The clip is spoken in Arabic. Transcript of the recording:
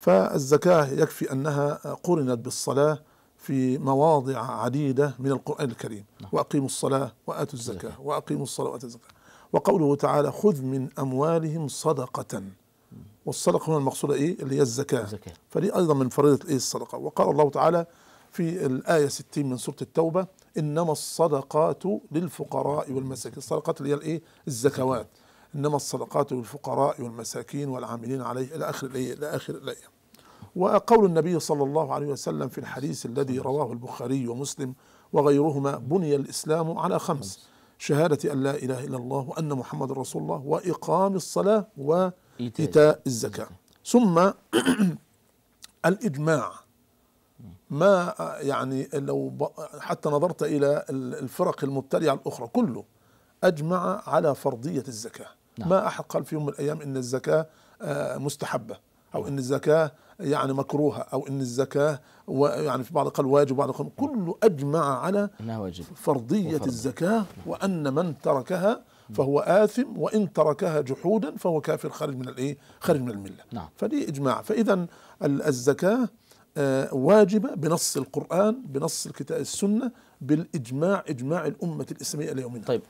فالزكاة يكفي أنها قرنت بالصلاة في مواضع عديدة من القرآن الكريم نعم. وأقيموا الصلاة وآتوا الزكاة وأقيموا الصلاة وآتوا الزكاة وقوله تعالى خذ من أموالهم صدقة والصدقة هنا المقصودة إيه اللي هي الزكاة, الزكاة. فدي أيضا من فريضة إيه الصدقة وقال الله تعالى في الآية 60 من سورة التوبة إنما الصدقات للفقراء والمساكين الصدقات اللي هي الإيه الزكوات انما الصدقات للفقراء والمساكين والعاملين عليه الى اخر الايه الى اخر الايه وقول النبي صلى الله عليه وسلم في الحديث الذي رواه البخاري ومسلم وغيرهما بني الاسلام على خمس شهادة أن لا إله إلا الله وأن محمد رسول الله وإقام الصلاة وإيتاء الزكاة ثم الإجماع ما يعني لو حتى نظرت إلى الفرق المبتدعة الأخرى كله أجمع على فرضية الزكاة نعم. ما احد قال في يوم من الايام ان الزكاه آه، مستحبه او ان الزكاه يعني مكروهه او ان الزكاه يعني في بعض قال واجب وبعض قال كله اجمع على فرضيه الزكاه نعم. وان من تركها فهو آثم وإن تركها جحودا فهو كافر خارج من الإيه؟ خارج من الملة نعم. فدي إجماع فإذا الزكاة آه، واجبة بنص القرآن بنص الكتاب السنة بالإجماع إجماع الأمة الإسلامية اليومين طيب